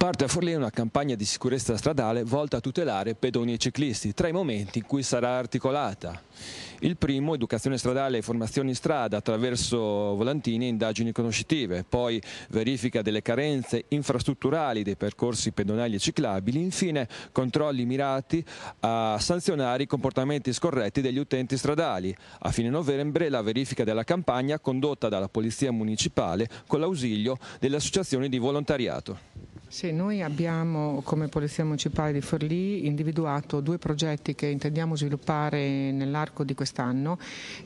Parte a Forlì una campagna di sicurezza stradale volta a tutelare pedoni e ciclisti, tra i momenti in cui sarà articolata. Il primo, educazione stradale e formazione in strada attraverso volantini e indagini conoscitive, poi verifica delle carenze infrastrutturali dei percorsi pedonali e ciclabili, infine controlli mirati a sanzionare i comportamenti scorretti degli utenti stradali. A fine novembre la verifica della campagna condotta dalla Polizia Municipale con l'ausilio delle associazioni di volontariato. Sì, noi abbiamo come Polizia Municipale di Forlì individuato due progetti che intendiamo sviluppare nell'arco di quest'anno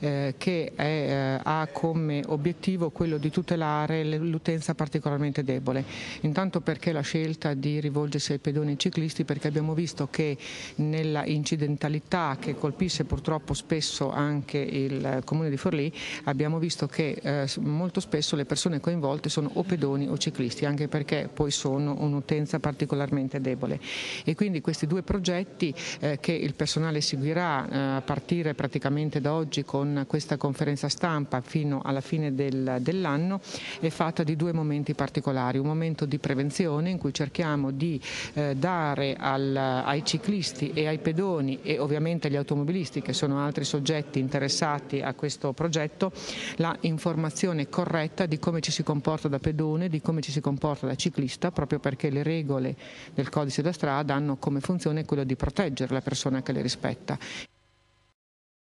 eh, che è, eh, ha come obiettivo quello di tutelare l'utenza particolarmente debole. Intanto perché la scelta di rivolgersi ai pedoni e ai ciclisti? Perché abbiamo visto che nella incidentalità che colpisce purtroppo spesso anche il Comune di Forlì abbiamo visto che eh, molto spesso le persone coinvolte sono o pedoni o ciclisti anche perché poi sono un'utenza particolarmente debole. E quindi questi due progetti eh, che il personale seguirà eh, a partire praticamente da oggi con questa conferenza stampa fino alla fine del, dell'anno è fatta di due momenti particolari, un momento di prevenzione in cui cerchiamo di eh, dare al, ai ciclisti e ai pedoni e ovviamente agli automobilisti che sono altri soggetti interessati a questo progetto la informazione corretta di come ci si comporta da pedone, di come ci si comporta da ciclista proprio perché le regole del codice della strada hanno come funzione quella di proteggere la persona che le rispetta.